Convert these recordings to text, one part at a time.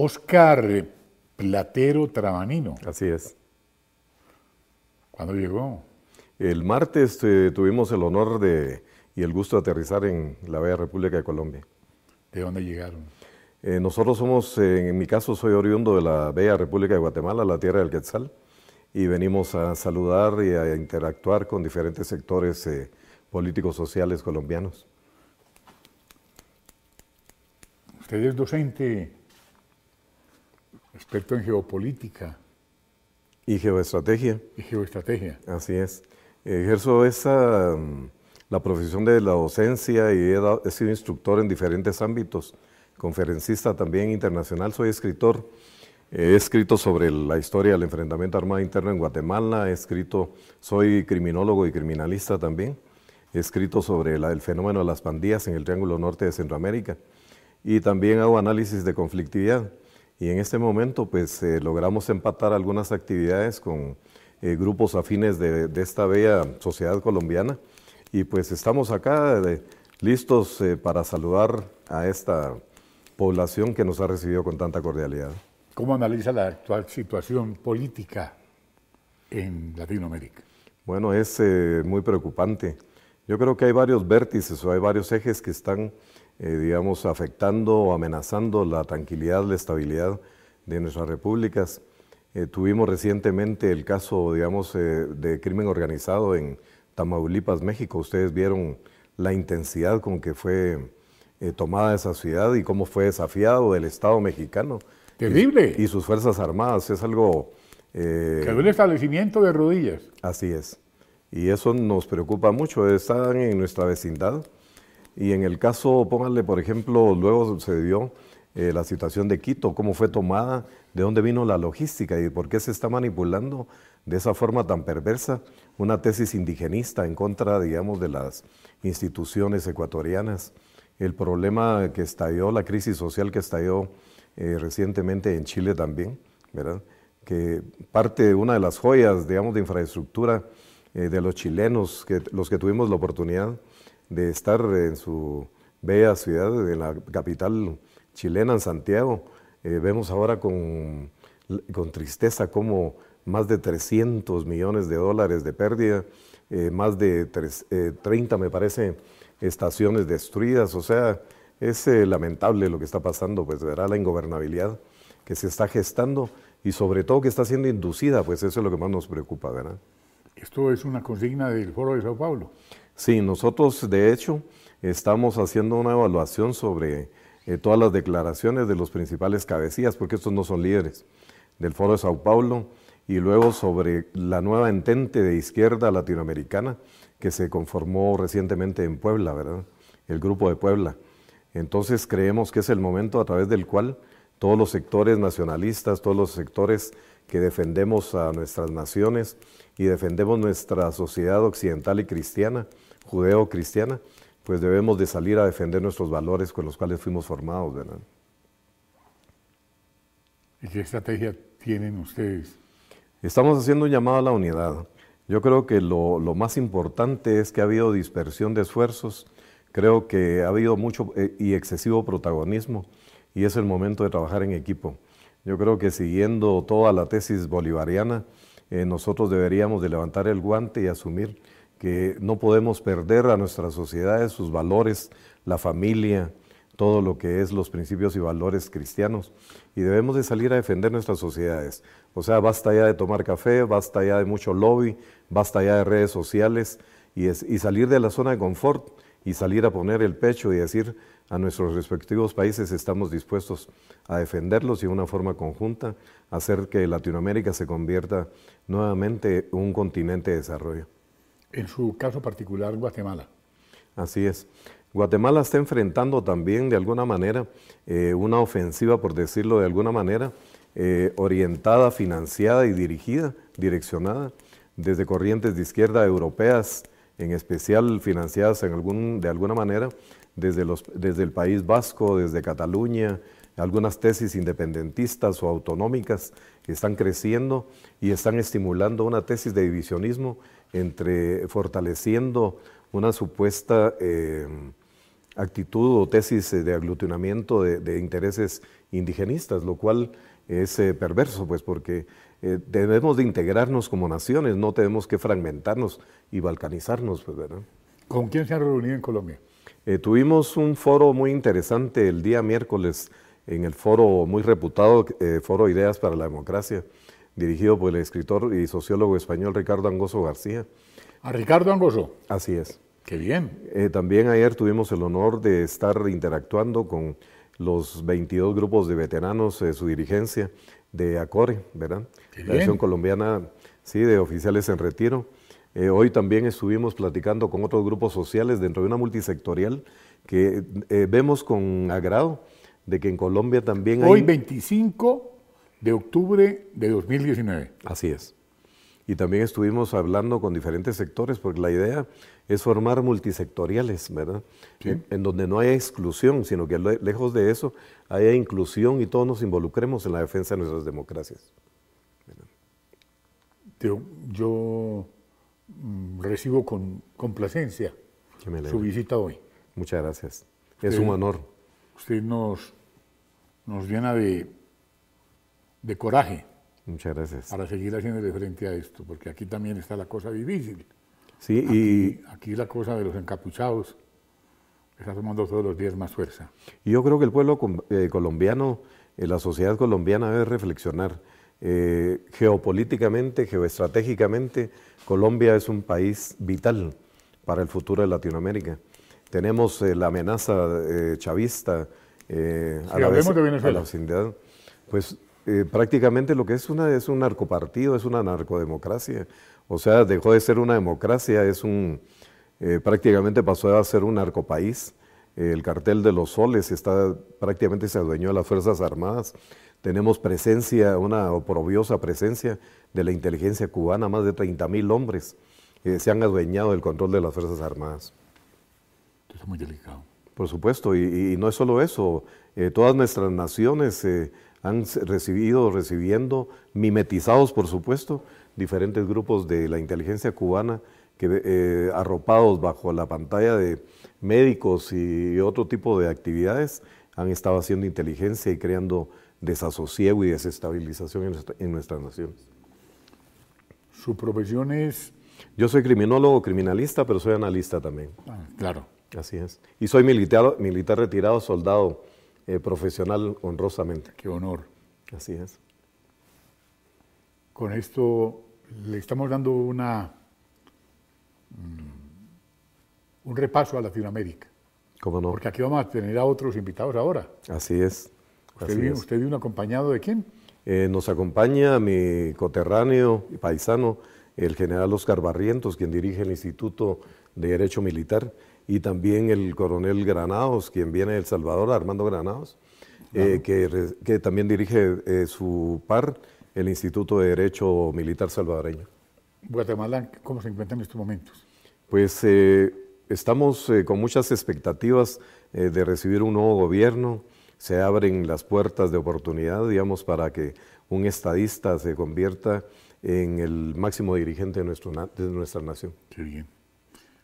Oscar Platero Trabanino. Así es. ¿Cuándo llegó? El martes eh, tuvimos el honor de, y el gusto de aterrizar en la Bella República de Colombia. ¿De dónde llegaron? Eh, nosotros somos, eh, en mi caso soy oriundo de la Bella República de Guatemala, la tierra del Quetzal, y venimos a saludar y a interactuar con diferentes sectores políticos sociales colombianos. Usted es docente experto en geopolítica. Y geoestrategia. Y geoestrategia. Así es. Ejerzo esa, mm, la profesión de la docencia y he, sido instructor en diferentes ámbitos, conferencista también internacional, soy escritor. He escrito sobre la historia del enfrentamiento armado interno en Guatemala, he escrito, soy criminólogo y criminalista también, he escrito sobre la, el fenómeno de las pandillas en el Triángulo Norte de Centroamérica y también hago análisis de conflictividad. Y en este momento pues eh, logramos empatar algunas actividades con eh, grupos afines de, esta bella sociedad colombiana y pues estamos acá eh, listos para saludar a esta población que nos ha recibido con tanta cordialidad. ¿Cómo analiza la actual situación política en Latinoamérica? Bueno, es muy preocupante. Yo creo que hay varios vértices o hay varios ejes que están eh, digamos, afectando o amenazando la tranquilidad, la estabilidad de nuestras repúblicas. Eh, tuvimos recientemente el caso, digamos, eh, de crimen organizado en Tamaulipas, México. Ustedes vieron la intensidad con que fue tomada esa ciudad y cómo fue desafiado el Estado mexicano. Terrible. Y, sus Fuerzas Armadas. Es algo... es un establecimiento de rodillas. Así es. Y eso nos preocupa mucho. Están en nuestra vecindad. Y en el caso, pónganle, por ejemplo, luego sucedió eh, la situación de Quito, cómo fue tomada, de dónde vino la logística y por qué se está manipulando de esa forma tan perversa una tesis indigenista en contra, digamos, de las instituciones ecuatorianas. El problema que estalló, la crisis social que estalló eh, recientemente en Chile también, ¿verdad? Que parte de una de las joyas, digamos, de infraestructura eh, de los chilenos, que, los que tuvimos la oportunidad de estar en su bella ciudad, en la capital chilena, en Santiago. Eh, vemos ahora con, tristeza cómo más de 300 millones de dólares de pérdida, eh, más de 30, eh, me parece, estaciones destruidas. O sea, es lamentable lo que está pasando, pues verá la ingobernabilidad que se está gestando y sobre todo que está siendo inducida, pues eso es lo que más nos preocupa, ¿verdad? Esto es una consigna del Foro de Sao Paulo. Sí, nosotros de hecho estamos haciendo una evaluación sobre eh, todas las declaraciones de los principales cabecillas, porque estos no son líderes, del Foro de Sao Paulo, y luego sobre la nueva entente de izquierda latinoamericana que se conformó recientemente en Puebla, ¿verdad? El Grupo de Puebla. Entonces creemos que es el momento a través del cual todos los sectores nacionalistas, todos los sectores que defendemos a nuestras naciones y defendemos nuestra sociedad occidental y cristiana, judeo-cristiana, pues debemos de salir a defender nuestros valores con los cuales fuimos formados. ¿verdad? ¿Y qué estrategia tienen ustedes? Estamos haciendo un llamado a la unidad. Yo creo que lo, más importante es que ha habido dispersión de esfuerzos, creo que ha habido mucho eh, y excesivo protagonismo y es el momento de trabajar en equipo yo creo que siguiendo toda la tesis bolivariana, eh, nosotros deberíamos de levantar el guante y asumir que no podemos perder a nuestras sociedades sus valores, la familia, todo lo que es los principios y valores cristianos y debemos de salir a defender nuestras sociedades. O sea, basta ya de tomar café, basta ya de mucho lobby, basta ya de redes sociales y, y salir de la zona de confort y salir a poner el pecho y decir, a nuestros respectivos países, estamos dispuestos a defenderlos y de una forma conjunta hacer que Latinoamérica se convierta nuevamente un continente de desarrollo. En su caso particular, Guatemala. Así es. Guatemala está enfrentando también, de alguna manera, eh, una ofensiva, por decirlo de alguna manera, eh, orientada, financiada y dirigida, direccionada desde corrientes de izquierda europeas, en especial financiadas en algún, de alguna manera desde, el País Vasco, desde Cataluña, algunas tesis independentistas o autonómicas están creciendo y están estimulando una tesis de divisionismo entre fortaleciendo una supuesta eh, actitud o tesis de aglutinamiento de, intereses indigenistas, lo cual es eh, perverso, pues porque eh, debemos de integrarnos como naciones, no tenemos que fragmentarnos y balcanizarnos. Pues, ¿Con quién se han reunido en Colombia? Eh, tuvimos un foro muy interesante el día miércoles en el foro muy reputado, eh, Foro Ideas para la Democracia, dirigido por el escritor y sociólogo español Ricardo Angoso García. ¿A Ricardo Angoso? Así es. Qué bien. Eh, también ayer tuvimos el honor de estar interactuando con los 22 grupos de veteranos, de su dirigencia de ACORE, ¿verdad? la Asociación Colombiana sí, de Oficiales en Retiro. Eh, hoy también estuvimos platicando con otros grupos sociales dentro de una multisectorial que eh, vemos con agrado de que en Colombia también hoy hay... Hoy 25 de octubre de 2019. Así es. Y también estuvimos hablando con diferentes sectores porque la idea es formar multisectoriales, ¿verdad? En, donde no haya exclusión, sino que lejos de eso haya inclusión y todos nos involucremos en la defensa de nuestras democracias. yo Mm, recibo con complacencia su visita hoy. Muchas gracias. es un honor. Usted nos, nos llena de, de coraje. Muchas gracias. Para seguir de frente a esto, porque aquí también está la cosa difícil. Sí, aquí, y. Aquí la cosa de los encapuchados está tomando todos los días más fuerza. yo creo que el pueblo eh, colombiano, eh, la sociedad colombiana debe reflexionar eh, geopolíticamente, geoestratégicamente, Colombia es un país vital para el futuro de Latinoamérica. Tenemos eh, la amenaza eh, chavista a, la vez, Pues prácticamente lo que es una es un narcopartido, es una narcodemocracia. O sea, dejó de ser una democracia, es un prácticamente pasó a ser un narcopaís. el cartel de los soles está prácticamente se adueñó de las Fuerzas Armadas. Tenemos presencia, una oprobiosa presencia de la inteligencia cubana, más de 30 mil hombres eh, se han adueñado del control de las Fuerzas Armadas. Esto es muy delicado. Por supuesto, y, no es solo eso, eh, todas nuestras naciones eh, han recibido, recibiendo, mimetizados, por supuesto, diferentes grupos de la inteligencia cubana que arropados bajo la pantalla de médicos y otro tipo de actividades han estado haciendo inteligencia y creando desasosiego y desestabilización en, nuestras naciones. ¿Su profesión es...? Yo soy criminólogo, criminalista, pero soy analista también. Ah, claro. Así es. Y soy militar, militar retirado, soldado eh, profesional honrosamente. Qué honor. Así es. Con esto le estamos dando una mm, un repaso a Latinoamérica. ¿Cómo no? Porque aquí vamos a tener a otros invitados ahora. Así es. Usted, vino, ¿Usted acompañado de quién? Eh, nos acompaña mi coterráneo y paisano, el general Oscar Barrientos, quien dirige el Instituto de Derecho Militar, y también el coronel Granados, quien viene de El Salvador, Armando Granados, eh, que, también dirige eh, su par, el Instituto de Derecho Militar Salvadoreño. Guatemala, ¿cómo se encuentra en estos momentos? Pues estamos con muchas expectativas de recibir un nuevo gobierno, se abren las puertas de oportunidad, digamos, para que un estadista se convierta en el máximo dirigente de, nuestro, de nuestra nación. Qué bien.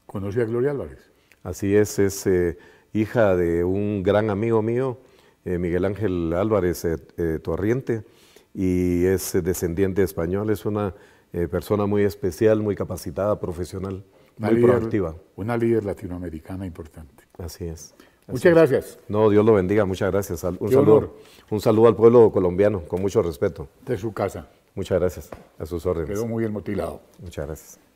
¿Conoce a Gloria Álvarez? Así es, es eh, hija de un gran amigo mío, eh, Miguel Ángel Álvarez eh, Torriente, y es descendiente español, es una persona muy especial, muy capacitada, profesional, muy proactiva. Una líder latinoamericana importante. Así es. Muchas gracias. No, Dios lo bendiga, muchas gracias. Un saludo, un saludo al pueblo colombiano, con mucho respeto. De su casa. Muchas gracias, a sus órdenes. Quedó muy bien mutilado. Muchas gracias.